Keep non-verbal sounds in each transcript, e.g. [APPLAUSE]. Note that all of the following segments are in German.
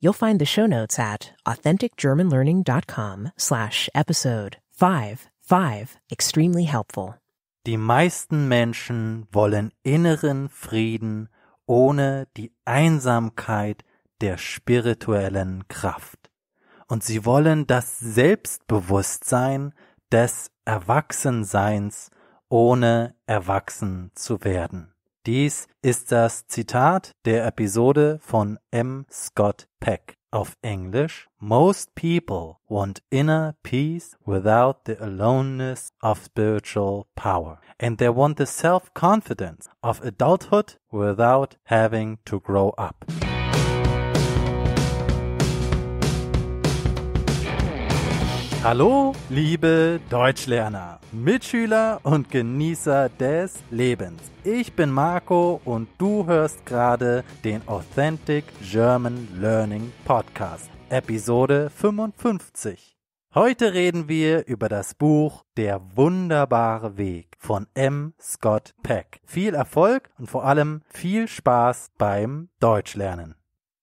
You'll find the show notes at authenticgermanlearning.com slash episode 55 extremely helpful. Die meisten Menschen wollen inneren Frieden ohne die Einsamkeit der spirituellen Kraft. Und sie wollen das Selbstbewusstsein des Erwachsenseins ohne erwachsen zu werden. Dies ist das Zitat der Episode von M. Scott Peck. Auf Englisch, Most people want inner peace without the aloneness of spiritual power. And they want the self-confidence of adulthood without having to grow up. Hallo, liebe Deutschlerner, Mitschüler und Genießer des Lebens. Ich bin Marco und du hörst gerade den Authentic German Learning Podcast, Episode 55. Heute reden wir über das Buch Der wunderbare Weg von M. Scott Peck. Viel Erfolg und vor allem viel Spaß beim Deutschlernen.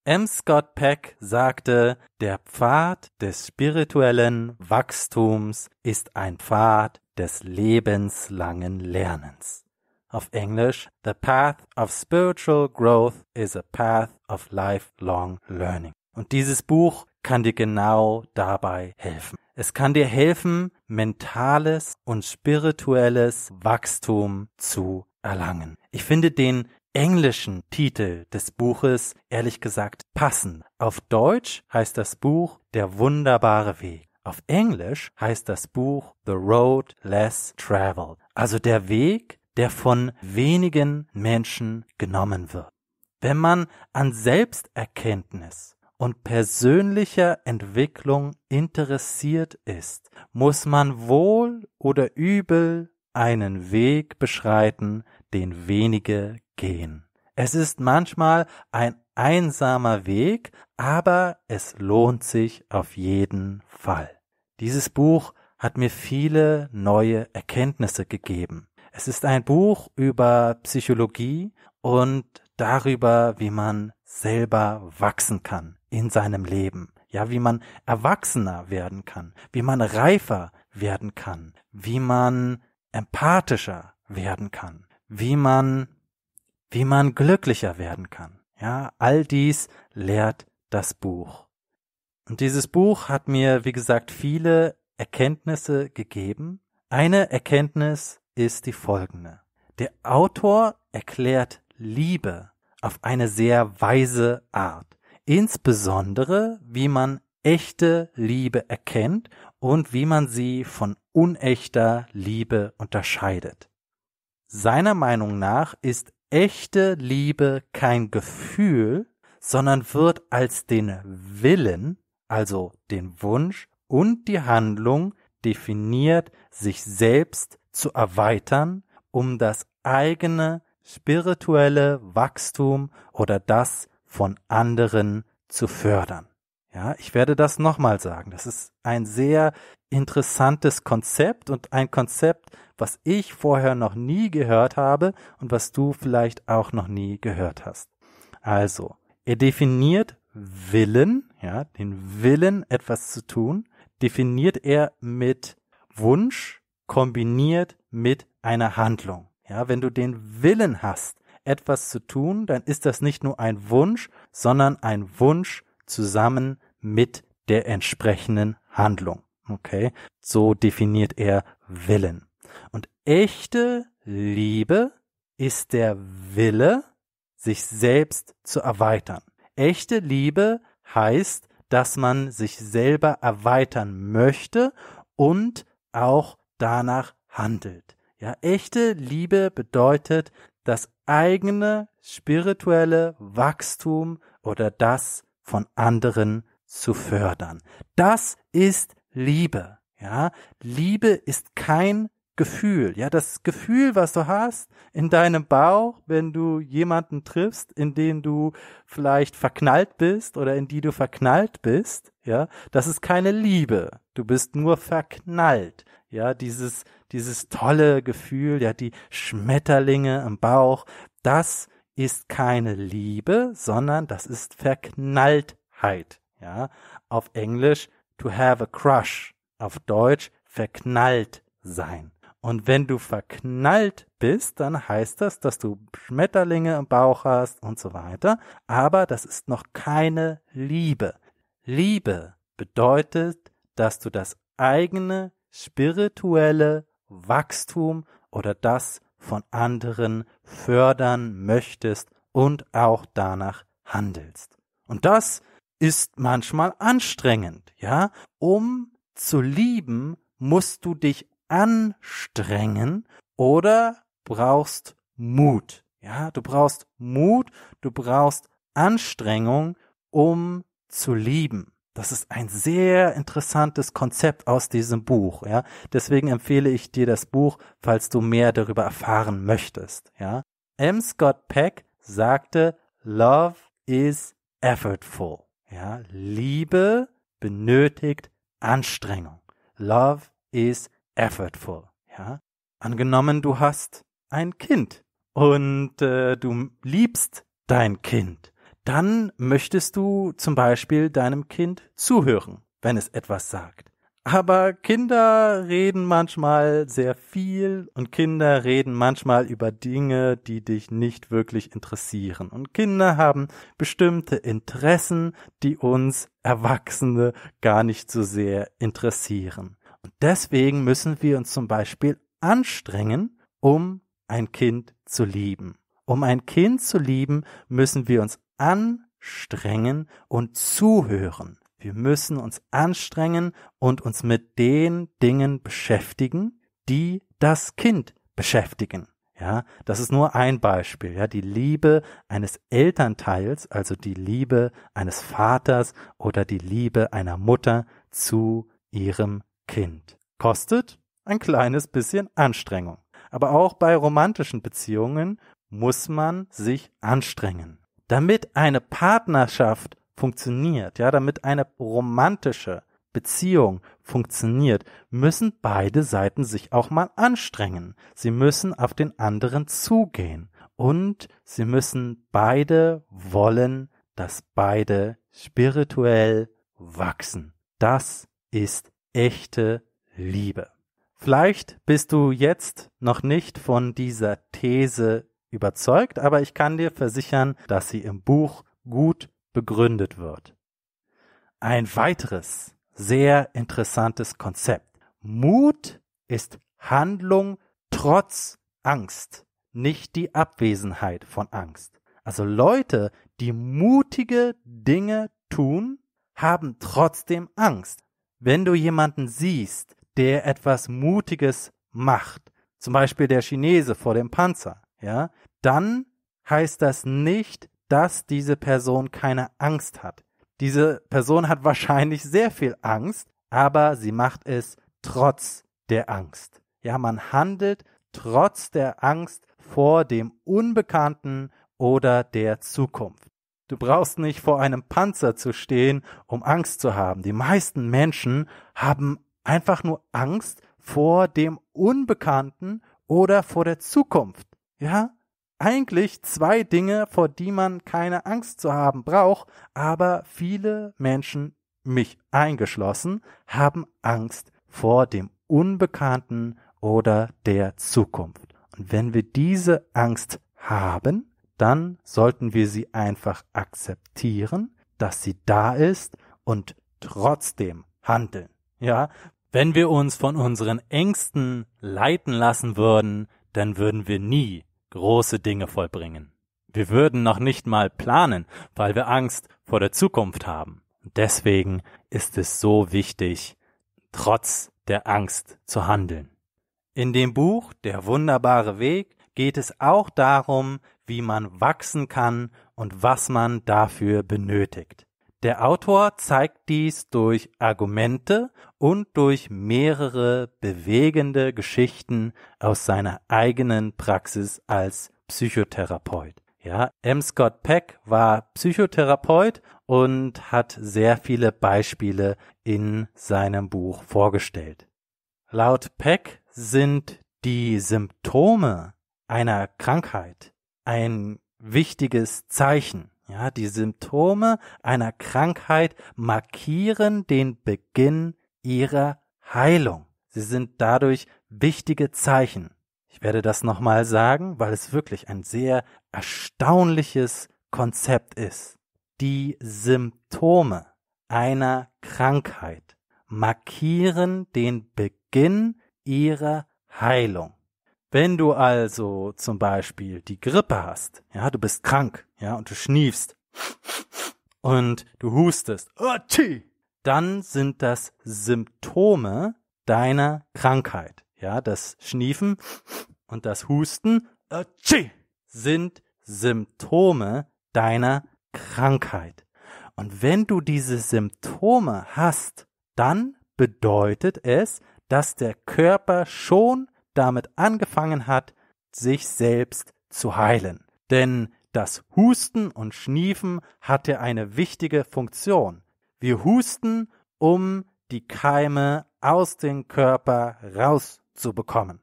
M. Scott Peck sagte, der Pfad des spirituellen Wachstums ist ein Pfad des lebenslangen Lernens. Auf Englisch, the path of spiritual growth is a path of lifelong learning. Und dieses Buch kann dir genau dabei helfen. Es kann dir helfen, mentales und spirituelles Wachstum zu erlangen. Ich finde den englischen Titel des Buches ehrlich gesagt passen. Auf Deutsch heißt das Buch Der wunderbare Weg. Auf Englisch heißt das Buch The Road Less Traveled, also der Weg, der von wenigen Menschen genommen wird. Wenn man an Selbsterkenntnis und persönlicher Entwicklung interessiert ist, muss man wohl oder übel einen Weg beschreiten, den wenige gehen. Es ist manchmal ein einsamer Weg, aber es lohnt sich auf jeden Fall. Dieses Buch hat mir viele neue Erkenntnisse gegeben. Es ist ein Buch über Psychologie und darüber, wie man selber wachsen kann in seinem Leben. Ja, wie man erwachsener werden kann, wie man reifer werden kann, wie man empathischer werden kann, wie man wie man glücklicher werden kann. Ja, all dies lehrt das Buch. Und dieses Buch hat mir, wie gesagt, viele Erkenntnisse gegeben. Eine Erkenntnis ist die folgende. Der Autor erklärt Liebe auf eine sehr weise Art. Insbesondere, wie man echte Liebe erkennt und wie man sie von unechter Liebe unterscheidet. Seiner Meinung nach ist echte Liebe kein Gefühl, sondern wird als den Willen, also den Wunsch und die Handlung definiert, sich selbst zu erweitern, um das eigene spirituelle Wachstum oder das von anderen zu fördern. Ja, ich werde das nochmal sagen. Das ist ein sehr interessantes Konzept und ein Konzept, was ich vorher noch nie gehört habe und was du vielleicht auch noch nie gehört hast. Also, er definiert Willen, ja, den Willen, etwas zu tun, definiert er mit Wunsch kombiniert mit einer Handlung. Ja, wenn du den Willen hast, etwas zu tun, dann ist das nicht nur ein Wunsch, sondern ein Wunsch zusammen mit der entsprechenden Handlung. Okay, so definiert er Willen. Und echte Liebe ist der Wille, sich selbst zu erweitern. Echte Liebe heißt, dass man sich selber erweitern möchte und auch danach handelt. Ja, echte Liebe bedeutet das eigene spirituelle Wachstum oder das von anderen zu fördern. Das ist Liebe. Ja, Liebe ist kein Gefühl. Ja, das Gefühl, was du hast in deinem Bauch, wenn du jemanden triffst, in den du vielleicht verknallt bist oder in die du verknallt bist, ja, das ist keine Liebe. Du bist nur verknallt. Ja, dieses, dieses tolle Gefühl, ja, die Schmetterlinge im Bauch, das ist keine Liebe, sondern das ist Verknalltheit. Ja, auf Englisch to have a crush, auf Deutsch verknallt sein. Und wenn du verknallt bist, dann heißt das, dass du Schmetterlinge im Bauch hast und so weiter. Aber das ist noch keine Liebe. Liebe bedeutet, dass du das eigene spirituelle Wachstum oder das von anderen fördern möchtest und auch danach handelst. Und das ist ist manchmal anstrengend, ja? Um zu lieben, musst du dich anstrengen oder brauchst Mut. Ja, du brauchst Mut, du brauchst Anstrengung, um zu lieben. Das ist ein sehr interessantes Konzept aus diesem Buch, ja. Deswegen empfehle ich dir das Buch, falls du mehr darüber erfahren möchtest, ja. M. Scott Peck sagte, Love is effortful. Ja, Liebe benötigt Anstrengung. Love is effortful. Ja, angenommen, du hast ein Kind und äh, du liebst dein Kind, dann möchtest du zum Beispiel deinem Kind zuhören, wenn es etwas sagt. Aber Kinder reden manchmal sehr viel und Kinder reden manchmal über Dinge, die dich nicht wirklich interessieren. Und Kinder haben bestimmte Interessen, die uns Erwachsene gar nicht so sehr interessieren. Und deswegen müssen wir uns zum Beispiel anstrengen, um ein Kind zu lieben. Um ein Kind zu lieben, müssen wir uns anstrengen und zuhören. Wir müssen uns anstrengen und uns mit den Dingen beschäftigen, die das Kind beschäftigen. Ja, das ist nur ein Beispiel. Ja, die Liebe eines Elternteils, also die Liebe eines Vaters oder die Liebe einer Mutter zu ihrem Kind kostet ein kleines bisschen Anstrengung. Aber auch bei romantischen Beziehungen muss man sich anstrengen. Damit eine Partnerschaft funktioniert, ja, damit eine romantische Beziehung funktioniert, müssen beide Seiten sich auch mal anstrengen. Sie müssen auf den anderen zugehen und sie müssen beide wollen, dass beide spirituell wachsen. Das ist echte Liebe. Vielleicht bist du jetzt noch nicht von dieser These überzeugt, aber ich kann dir versichern, dass sie im Buch gut begründet wird. Ein weiteres sehr interessantes Konzept. Mut ist Handlung trotz Angst, nicht die Abwesenheit von Angst. Also Leute, die mutige Dinge tun, haben trotzdem Angst. Wenn du jemanden siehst, der etwas Mutiges macht, zum Beispiel der Chinese vor dem Panzer, ja, dann heißt das nicht, dass diese Person keine Angst hat. Diese Person hat wahrscheinlich sehr viel Angst, aber sie macht es trotz der Angst. Ja, man handelt trotz der Angst vor dem Unbekannten oder der Zukunft. Du brauchst nicht vor einem Panzer zu stehen, um Angst zu haben. Die meisten Menschen haben einfach nur Angst vor dem Unbekannten oder vor der Zukunft. Ja? eigentlich zwei Dinge, vor die man keine Angst zu haben braucht, aber viele Menschen, mich eingeschlossen, haben Angst vor dem Unbekannten oder der Zukunft. Und wenn wir diese Angst haben, dann sollten wir sie einfach akzeptieren, dass sie da ist und trotzdem handeln. Ja, wenn wir uns von unseren Ängsten leiten lassen würden, dann würden wir nie große Dinge vollbringen. Wir würden noch nicht mal planen, weil wir Angst vor der Zukunft haben. deswegen ist es so wichtig, trotz der Angst zu handeln. In dem Buch Der wunderbare Weg geht es auch darum, wie man wachsen kann und was man dafür benötigt. Der Autor zeigt dies durch Argumente und durch mehrere bewegende Geschichten aus seiner eigenen Praxis als Psychotherapeut. Ja, M. Scott Peck war Psychotherapeut und hat sehr viele Beispiele in seinem Buch vorgestellt. Laut Peck sind die Symptome einer Krankheit ein wichtiges Zeichen. Ja, die Symptome einer Krankheit markieren den Beginn ihrer Heilung. Sie sind dadurch wichtige Zeichen. Ich werde das nochmal sagen, weil es wirklich ein sehr erstaunliches Konzept ist. Die Symptome einer Krankheit markieren den Beginn ihrer Heilung. Wenn du also zum Beispiel die Grippe hast, ja, du bist krank, ja, und du schniefst und du hustest, oh, dann sind das Symptome deiner Krankheit. Ja, das Schniefen und das Husten oh, sind Symptome deiner Krankheit. Und wenn du diese Symptome hast, dann bedeutet es, dass der Körper schon damit angefangen hat, sich selbst zu heilen. Denn das Husten und Schniefen hatte eine wichtige Funktion. Wir husten, um die Keime aus dem Körper rauszubekommen.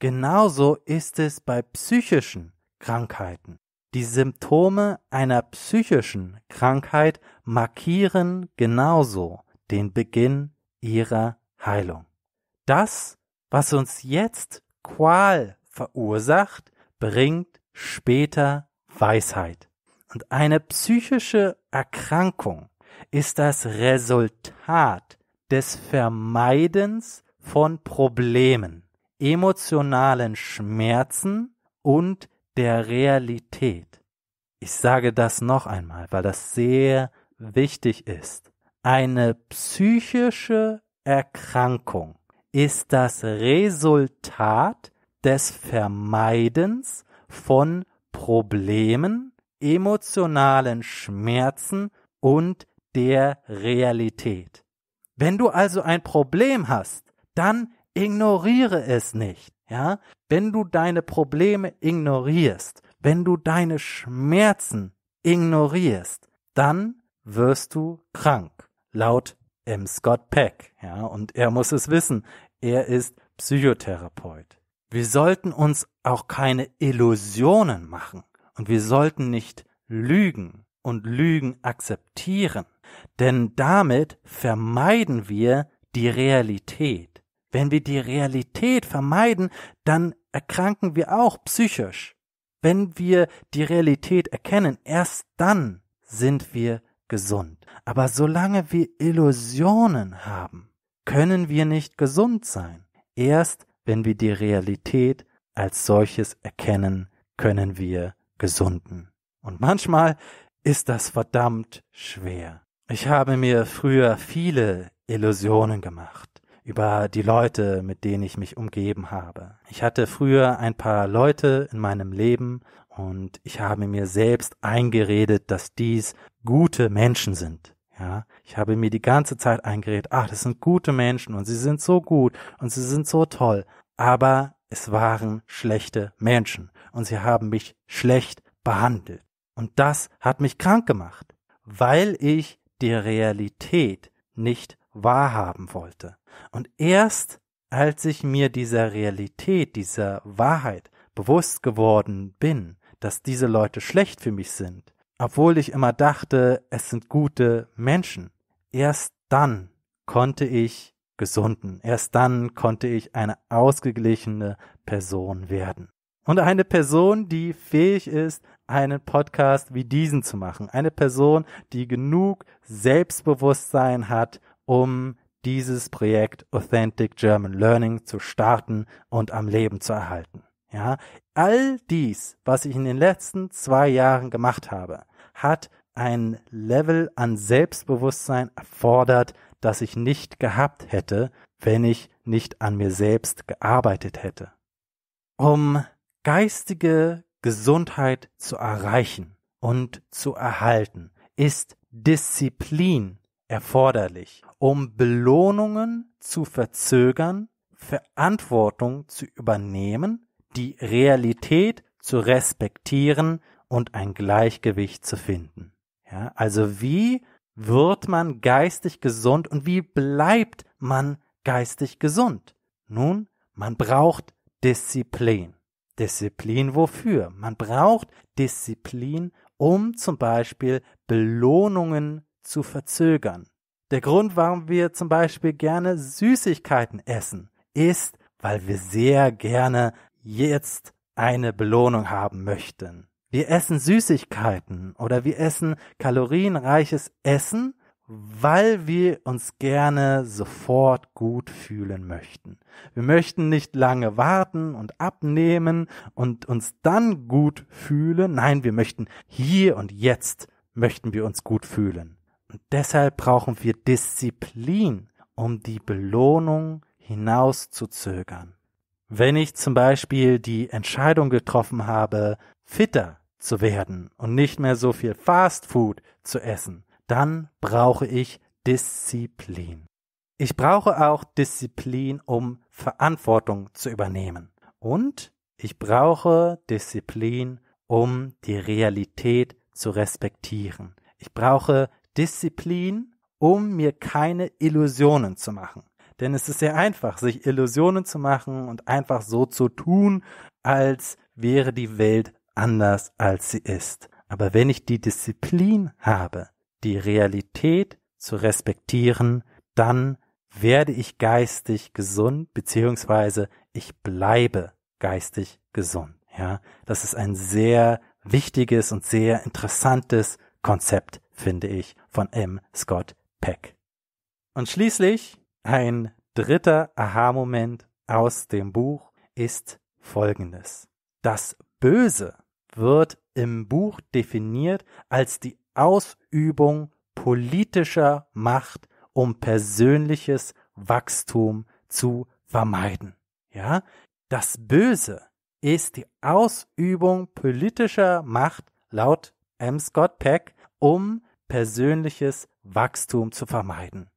Genauso ist es bei psychischen Krankheiten. Die Symptome einer psychischen Krankheit markieren genauso den Beginn ihrer Heilung. Das was uns jetzt Qual verursacht, bringt später Weisheit. Und eine psychische Erkrankung ist das Resultat des Vermeidens von Problemen, emotionalen Schmerzen und der Realität. Ich sage das noch einmal, weil das sehr wichtig ist. Eine psychische Erkrankung ist das Resultat des Vermeidens von Problemen, emotionalen Schmerzen und der Realität. Wenn du also ein Problem hast, dann ignoriere es nicht, ja? Wenn du deine Probleme ignorierst, wenn du deine Schmerzen ignorierst, dann wirst du krank, laut M. Scott Peck. Ja, und er muss es wissen. Er ist Psychotherapeut. Wir sollten uns auch keine Illusionen machen und wir sollten nicht lügen und Lügen akzeptieren, denn damit vermeiden wir die Realität. Wenn wir die Realität vermeiden, dann erkranken wir auch psychisch. Wenn wir die Realität erkennen, erst dann sind wir gesund. Aber solange wir Illusionen haben, können wir nicht gesund sein. Erst wenn wir die Realität als solches erkennen, können wir gesunden. Und manchmal ist das verdammt schwer. Ich habe mir früher viele Illusionen gemacht über die Leute, mit denen ich mich umgeben habe. Ich hatte früher ein paar Leute in meinem Leben und ich habe mir selbst eingeredet, dass dies gute Menschen sind. Ja, ich habe mir die ganze Zeit eingeredet, ach, das sind gute Menschen und sie sind so gut und sie sind so toll. Aber es waren schlechte Menschen und sie haben mich schlecht behandelt. Und das hat mich krank gemacht, weil ich die Realität nicht wahrhaben wollte. Und erst als ich mir dieser Realität, dieser Wahrheit bewusst geworden bin, dass diese Leute schlecht für mich sind, obwohl ich immer dachte, es sind gute Menschen. Erst dann konnte ich gesunden. Erst dann konnte ich eine ausgeglichene Person werden. Und eine Person, die fähig ist, einen Podcast wie diesen zu machen. Eine Person, die genug Selbstbewusstsein hat, um dieses Projekt Authentic German Learning zu starten und am Leben zu erhalten. Ja, all dies, was ich in den letzten zwei Jahren gemacht habe, hat ein Level an Selbstbewusstsein erfordert, das ich nicht gehabt hätte, wenn ich nicht an mir selbst gearbeitet hätte. Um geistige Gesundheit zu erreichen und zu erhalten, ist Disziplin erforderlich, um Belohnungen zu verzögern, Verantwortung zu übernehmen, die Realität zu respektieren und ein Gleichgewicht zu finden. Ja, also wie wird man geistig gesund und wie bleibt man geistig gesund? Nun, man braucht Disziplin. Disziplin wofür? Man braucht Disziplin, um zum Beispiel Belohnungen zu verzögern. Der Grund, warum wir zum Beispiel gerne Süßigkeiten essen, ist, weil wir sehr gerne jetzt eine Belohnung haben möchten. Wir essen Süßigkeiten oder wir essen kalorienreiches Essen, weil wir uns gerne sofort gut fühlen möchten. Wir möchten nicht lange warten und abnehmen und uns dann gut fühlen. Nein, wir möchten hier und jetzt möchten wir uns gut fühlen. Und deshalb brauchen wir Disziplin, um die Belohnung hinauszuzögern. Wenn ich zum Beispiel die Entscheidung getroffen habe, fitter zu werden und nicht mehr so viel Fast Food zu essen, dann brauche ich Disziplin. Ich brauche auch Disziplin, um Verantwortung zu übernehmen. Und ich brauche Disziplin, um die Realität zu respektieren. Ich brauche Disziplin, um mir keine Illusionen zu machen. Denn es ist sehr einfach, sich Illusionen zu machen und einfach so zu tun, als wäre die Welt anders als sie ist. Aber wenn ich die Disziplin habe, die Realität zu respektieren, dann werde ich geistig gesund, beziehungsweise ich bleibe geistig gesund. Ja, das ist ein sehr wichtiges und sehr interessantes Konzept, finde ich, von M. Scott Peck. Und schließlich ein dritter Aha-Moment aus dem Buch ist folgendes. Das Böse wird im Buch definiert als die Ausübung politischer Macht, um persönliches Wachstum zu vermeiden. Ja, das Böse ist die Ausübung politischer Macht laut M. Scott Peck, um persönliches Wachstum zu vermeiden.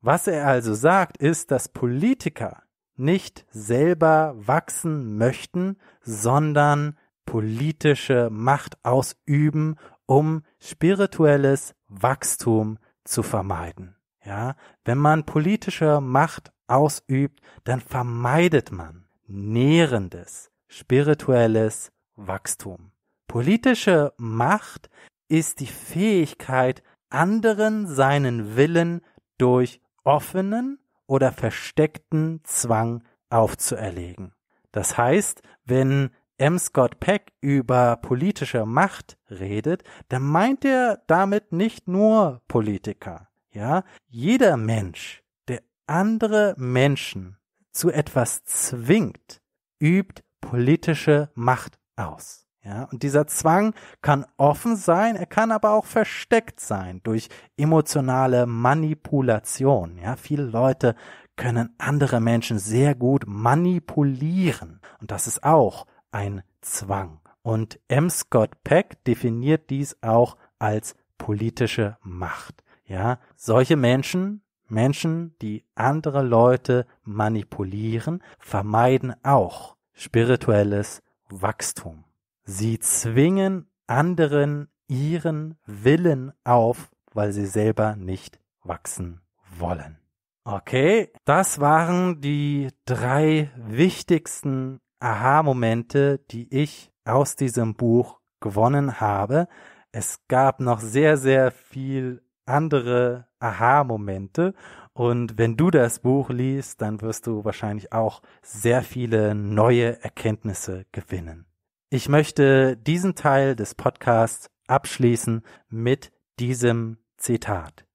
Was er also sagt, ist, dass Politiker nicht selber wachsen möchten, sondern politische Macht ausüben, um spirituelles Wachstum zu vermeiden. Ja, wenn man politische Macht ausübt, dann vermeidet man nährendes spirituelles Wachstum. Politische Macht ist die Fähigkeit, anderen seinen Willen durch offenen oder versteckten Zwang aufzuerlegen. Das heißt, wenn M. Scott Peck über politische Macht redet, dann meint er damit nicht nur Politiker. Ja, jeder Mensch, der andere Menschen zu etwas zwingt, übt politische Macht aus. Ja, und dieser Zwang kann offen sein, er kann aber auch versteckt sein durch emotionale Manipulation. Ja, viele Leute können andere Menschen sehr gut manipulieren. Und das ist auch ein Zwang. Und M. Scott Peck definiert dies auch als politische Macht. Ja, solche Menschen, Menschen, die andere Leute manipulieren, vermeiden auch spirituelles Wachstum. Sie zwingen anderen ihren Willen auf, weil sie selber nicht wachsen wollen. Okay, das waren die drei wichtigsten Aha-Momente, die ich aus diesem Buch gewonnen habe. Es gab noch sehr, sehr viel andere Aha-Momente. Und wenn du das Buch liest, dann wirst du wahrscheinlich auch sehr viele neue Erkenntnisse gewinnen. Ich möchte diesen Teil des Podcasts abschließen mit diesem Zitat.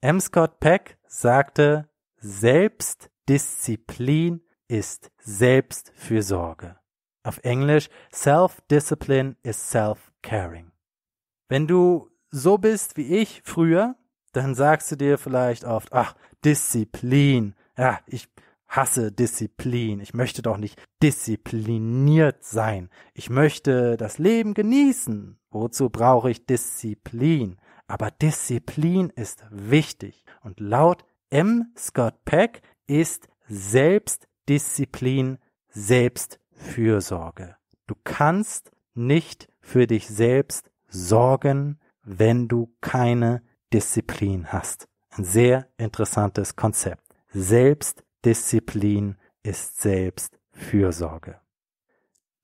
M. Scott Peck sagte, Selbstdisziplin ist Selbstfürsorge. Auf Englisch, Self-Discipline is Self-Caring. Wenn du so bist wie ich früher, dann sagst du dir vielleicht oft, ach, Disziplin, ja, ich hasse Disziplin, ich möchte doch nicht diszipliniert sein, ich möchte das Leben genießen, wozu brauche ich Disziplin? Aber Disziplin ist wichtig und laut M. Scott Peck ist selbst Disziplin, Selbstfürsorge. Du kannst nicht für dich selbst sorgen, wenn du keine Disziplin hast. Ein sehr interessantes Konzept. Selbstdisziplin ist Selbstfürsorge.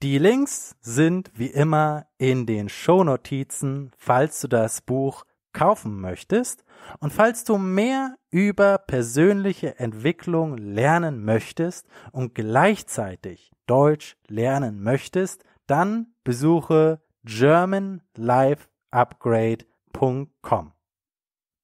Die Links sind wie immer in den Shownotizen, falls du das Buch kaufen möchtest und falls du mehr über persönliche Entwicklung lernen möchtest und gleichzeitig Deutsch lernen möchtest, dann besuche germanlifeupgrade.com.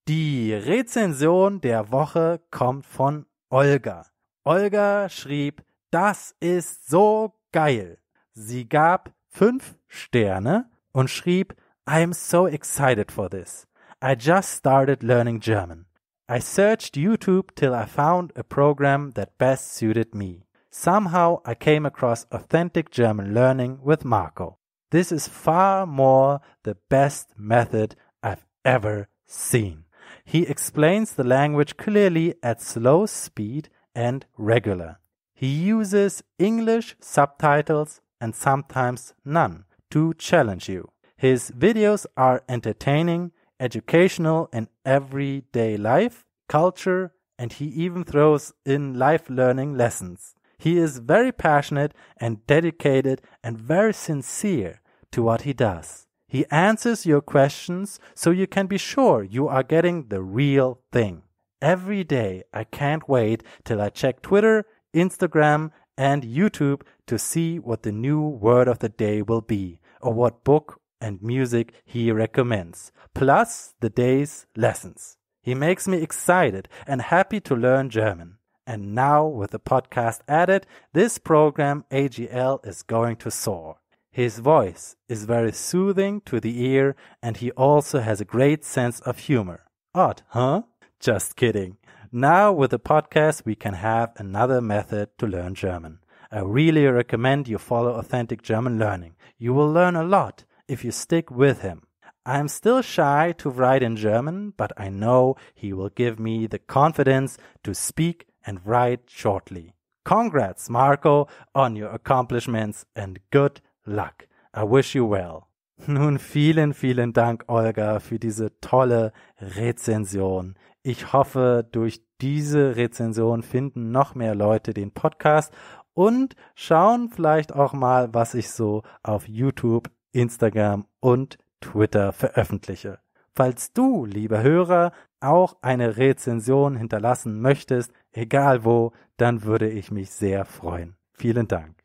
Die Rezension der Woche kommt von Olga. Olga schrieb, das ist so geil. Sie gab fünf Sterne und schrieb, I'm so excited for this. I just started learning German. I searched YouTube till I found a program that best suited me. Somehow I came across authentic German learning with Marco. This is far more the best method I've ever seen. He explains the language clearly at slow speed and regular. He uses English subtitles and sometimes none to challenge you. His videos are entertaining educational and everyday life, culture, and he even throws in life learning lessons. He is very passionate and dedicated and very sincere to what he does. He answers your questions so you can be sure you are getting the real thing. Every day I can't wait till I check Twitter, Instagram, and YouTube to see what the new word of the day will be, or what book and music he recommends, plus the day's lessons. He makes me excited and happy to learn German. And now, with the podcast added, this program AGL is going to soar. His voice is very soothing to the ear, and he also has a great sense of humor. Odd, huh? Just kidding. Now, with the podcast, we can have another method to learn German. I really recommend you follow Authentic German Learning. You will learn a lot if you stick with him. I'm still shy to write in German, but I know he will give me the confidence to speak and write shortly. Congrats, Marco, on your accomplishments and good luck. I wish you well. [LAUGHS] Nun vielen, vielen Dank, Olga, für diese tolle Rezension. Ich hoffe, durch diese Rezension finden noch mehr Leute den Podcast und schauen vielleicht auch mal, was ich so auf YouTube Instagram und Twitter veröffentliche. Falls du, lieber Hörer, auch eine Rezension hinterlassen möchtest, egal wo, dann würde ich mich sehr freuen. Vielen Dank.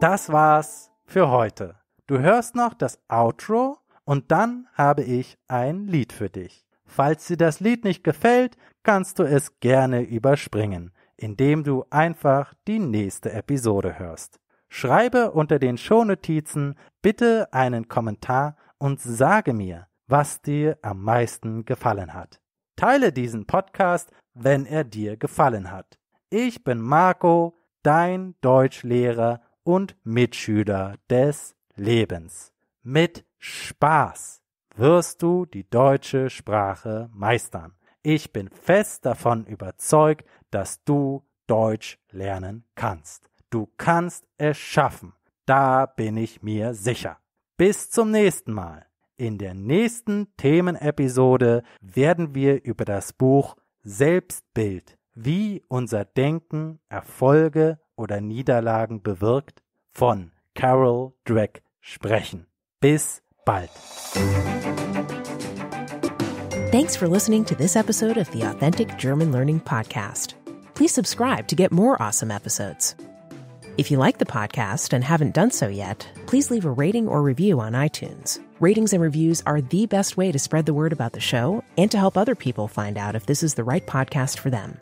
Das war's für heute. Du hörst noch das Outro und dann habe ich ein Lied für dich. Falls dir das Lied nicht gefällt, kannst du es gerne überspringen, indem du einfach die nächste Episode hörst. Schreibe unter den Shownotizen bitte einen Kommentar und sage mir, was dir am meisten gefallen hat. Teile diesen Podcast, wenn er dir gefallen hat. Ich bin Marco, dein Deutschlehrer und Mitschüler des Lebens. Mit Spaß wirst du die deutsche Sprache meistern. Ich bin fest davon überzeugt, dass du Deutsch lernen kannst. Du kannst es schaffen. Da bin ich mir sicher. Bis zum nächsten Mal. In der nächsten Themenepisode werden wir über das Buch Selbstbild, wie unser Denken Erfolge oder Niederlagen bewirkt, von Carol Dweck sprechen. Bis bald. Thanks for listening to this episode of the Authentic German Learning Podcast. Please subscribe to get more awesome episodes. If you like the podcast and haven't done so yet, please leave a rating or review on iTunes. Ratings and reviews are the best way to spread the word about the show and to help other people find out if this is the right podcast for them.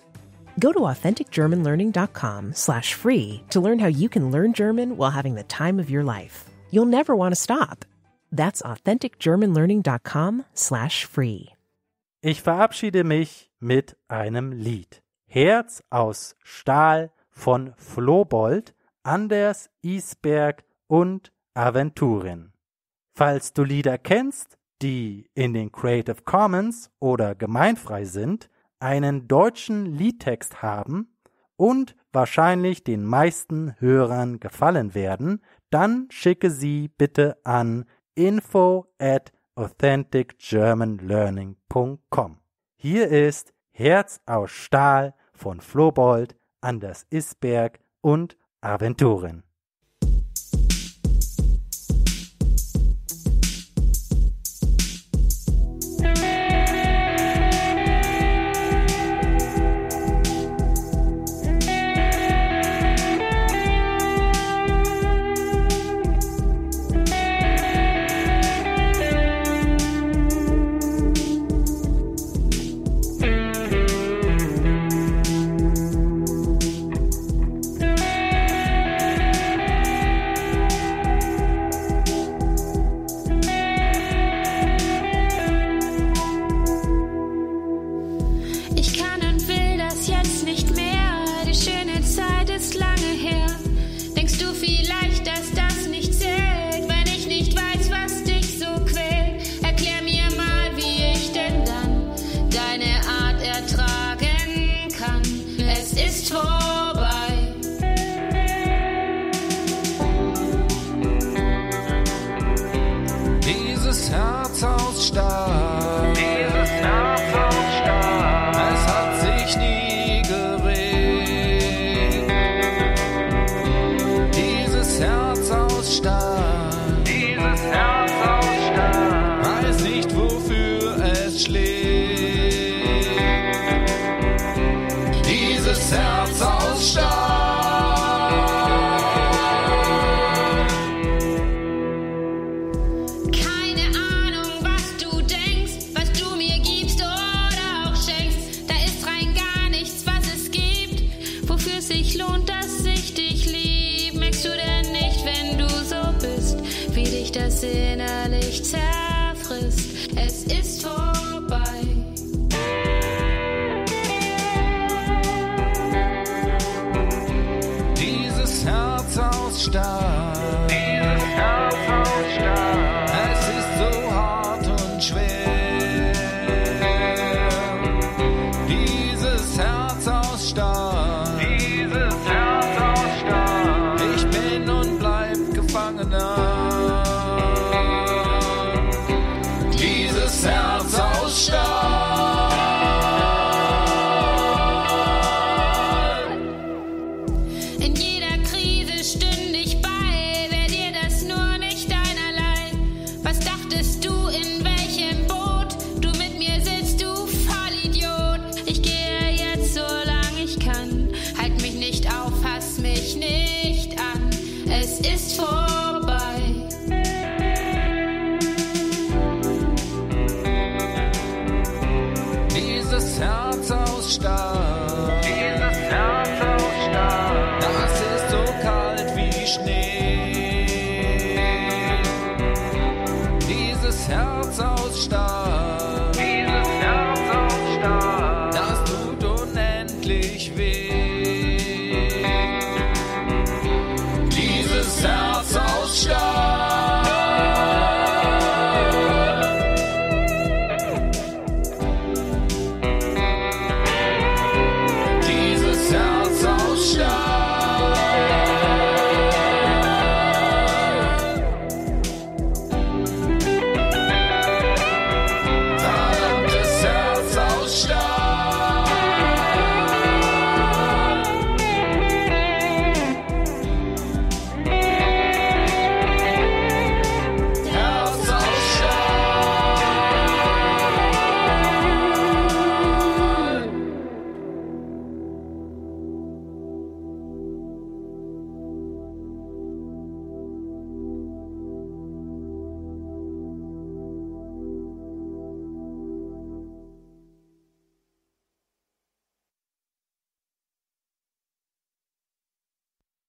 Go to authenticgermanlearning.com slash free to learn how you can learn German while having the time of your life. You'll never want to stop. That's authenticgermanlearning.com slash free. Ich verabschiede mich mit einem Lied. Herz aus Stahl von Flobold Anders Isberg und Aventurin. Falls du Lieder kennst, die in den Creative Commons oder gemeinfrei sind, einen deutschen Liedtext haben und wahrscheinlich den meisten Hörern gefallen werden, dann schicke sie bitte an info at authenticgermanlearning.com. Hier ist Herz aus Stahl von Flobold, Anders Isberg und Aventuren.